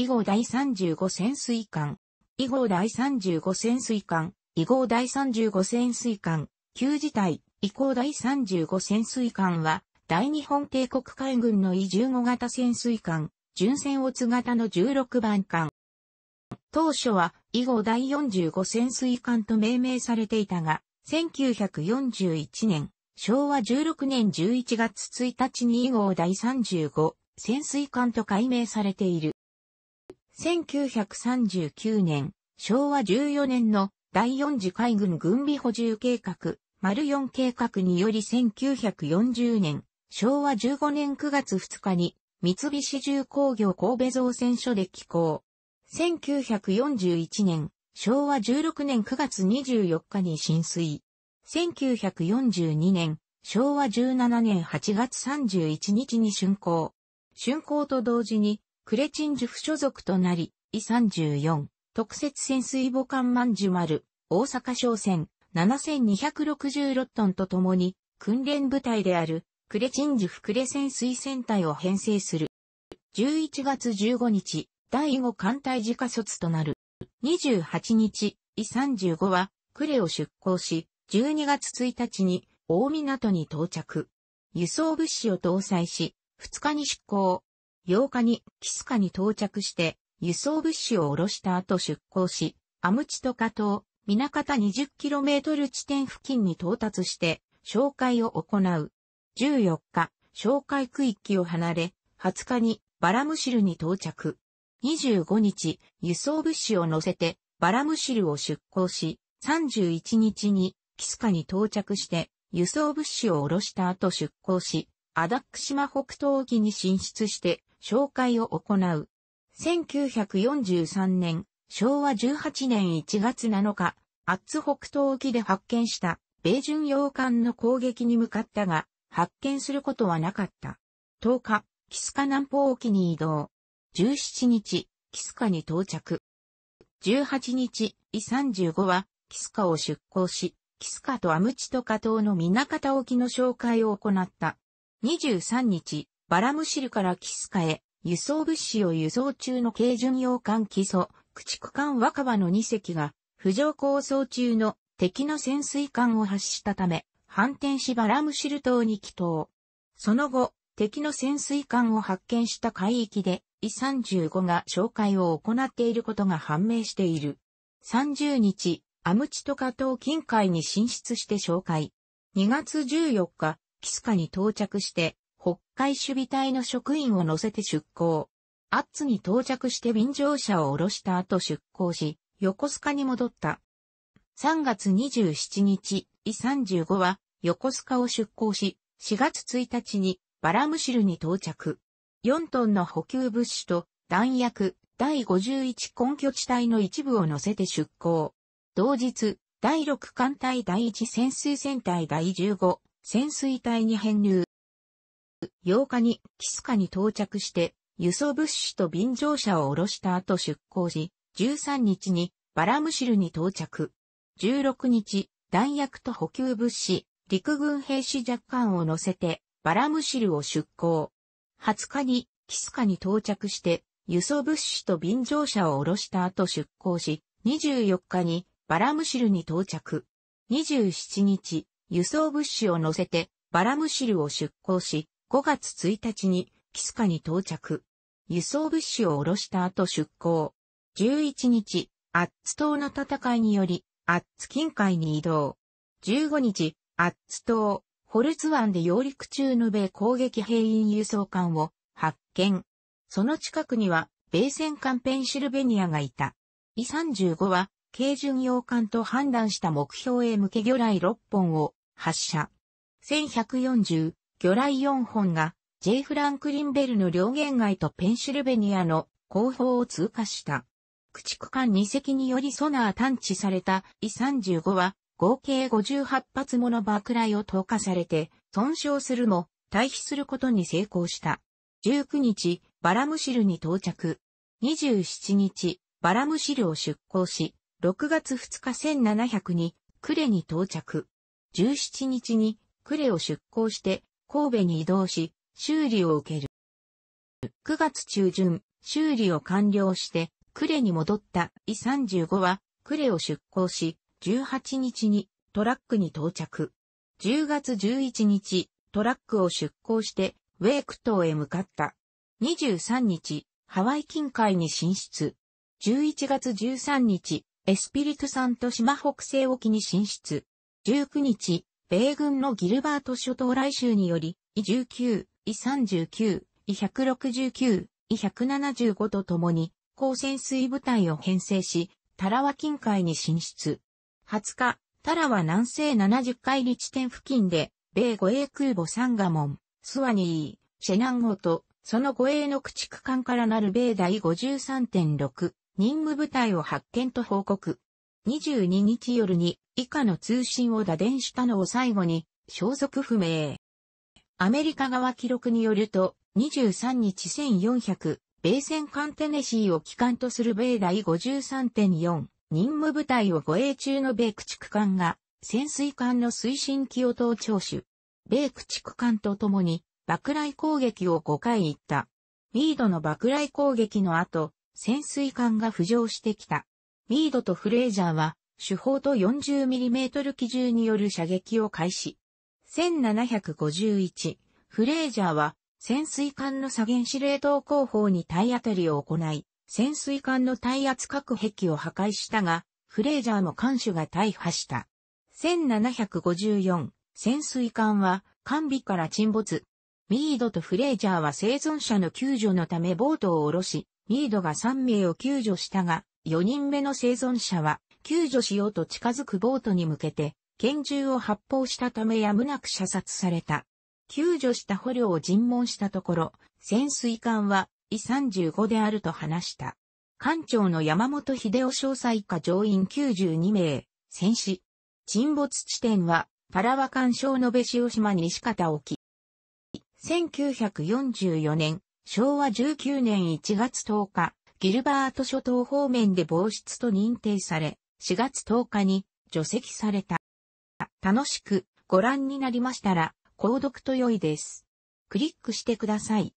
以後第35潜水艦、以後第35潜水艦、以後第35潜水艦、旧事態、以降第35潜水艦は、大日本帝国海軍の E15 型潜水艦、巡船乙型の16番艦。当初は、以後第45潜水艦と命名されていたが、1941年、昭和16年11月1日に以後第35潜水艦と改名されている。1939年、昭和14年の第四次海軍軍備補充計画、丸4計画により1940年、昭和15年9月2日に、三菱重工業神戸造船所で寄港。1941年、昭和16年9月24日に浸水。1942年、昭和17年8月31日に竣工。竣工と同時に、クレチンジュフ所属となり、イ34、特設潜水母艦万寿丸、大阪商船、7266トンとともに、訓練部隊である、クレチンジュフクレ潜水船隊を編成する。11月15日、第5艦隊自家卒となる。28日、イ35は、クレを出港し、12月1日に、大港に到着。輸送物資を搭載し、2日に出港。8日にキスカに到着して、輸送物資を下ろした後出港し、アムチトカ島、港方 20km 地点付近に到達して、紹介を行う。14日、紹介区域を離れ、20日にバラムシルに到着。25日、輸送物資を乗せて、バラムシルを出港し、31日にキスカに到着して、輸送物資を下ろした後出港し、アダック島北東沖に進出して、紹介を行う。1943年、昭和18年1月7日、アッツ北東沖で発見した米巡洋艦の攻撃に向かったが、発見することはなかった。10日、キスカ南方沖に移動。17日、キスカに到着。18日、イ35は、キスカを出港し、キスカとアムチトカ島の港方沖の紹介を行った。23日、バラムシルからキスカへ、輸送物資を輸送中の軽巡洋艦基礎、駆逐艦若葉の2隻が、浮上構想中の敵の潜水艦を発したため、反転しバラムシル島に帰島。その後、敵の潜水艦を発見した海域で、E35 が紹介を行っていることが判明している。30日、アムチトカ島近海に進出して紹介。2月14日、キスカに到着して、北海守備隊の職員を乗せて出港。アッツに到着して便乗車を降ろした後出港し、横須賀に戻った。3月27日、イ35は横須賀を出港し、4月1日にバラムシルに到着。4トンの補給物資と弾薬第51根拠地帯の一部を乗せて出港。同日、第6艦隊第1潜水船隊第15潜水隊に編入。8日にキスカに到着して、輸送物資と便乗車を降ろした後出港し、13日にバラムシルに到着。16日、弾薬と補給物資、陸軍兵士若干を乗せて、バラムシルを出港。20日にキスカに到着して、輸送物資と便乗車を降ろした後出港し、24日にバラムシルに到着。27日、輸送物資を乗せてバラムシルを出港し、5月1日にキスカに到着。輸送物資を下ろした後出港。11日、アッツ島の戦いにより、アッツ近海に移動。15日、アッツ島、ホルツ湾で揚陸中の米攻撃兵員輸送艦を発見。その近くには、米戦艦ペンシルベニアがいた。イ35は、軽巡洋艦と判断した目標へ向け魚雷6本を発射。1140、魚雷4本が J. フランクリンベルの両限外とペンシルベニアの後方を通過した。駆逐艦2隻によりソナー探知された E35 は合計58発もの爆雷を投下されて損傷するも退避することに成功した。19日、バラムシルに到着。27日、バラムシルを出港し、6月2日1700にクレに到着。17日にクレを出港して神戸に移動し、修理を受ける。9月中旬、修理を完了して、呉に戻ったイ35は、呉を出港し、18日にトラックに到着。10月11日、トラックを出港して、ウェイク島へ向かった。23日、ハワイ近海に進出。11月13日、エスピリトサント島北西沖に進出。19日、米軍のギルバート諸島来州により、イ19、イ39、イ169、イ175とともに、高潜水部隊を編成し、タラワ近海に進出。20日、タラワ南西70海里地点付近で、米護衛空母サンガモン、スワニー、シェナンゴと、その護衛の駆逐艦からなる米第53.6、任務部隊を発見と報告。22日夜に以下の通信を打電したのを最後に、消息不明。アメリカ側記録によると、23日1400、米戦艦テネシーを機関とする米第53.4、任務部隊を護衛中の米駆逐艦が、潜水艦の推進機を等聴取。米駆逐艦と共に、爆雷攻撃を5回行った。ミードの爆雷攻撃の後、潜水艦が浮上してきた。ミードとフレージャーは、手法と 40mm 機銃による射撃を開始。1751、フレージャーは、潜水艦の左舷司令塔後方に体当たりを行い、潜水艦の耐圧核壁を破壊したが、フレージャーも艦首が大破した。1754、潜水艦は、艦尾から沈没。ミードとフレージャーは生存者の救助のためボートを下ろし、ミードが3名を救助したが、4人目の生存者は、救助しようと近づくボートに向けて、拳銃を発砲したためやむなく射殺された。救助した捕虜を尋問したところ、潜水艦は、イ35であると話した。艦長の山本秀夫詳細下乗員92名、戦死。沈没地点は、パラワ艦小延潮島西方沖。1944年、昭和19年1月10日、ギルバート諸島方面で防湿と認定され、4月10日に除籍された。楽しくご覧になりましたら、購読と良いです。クリックしてください。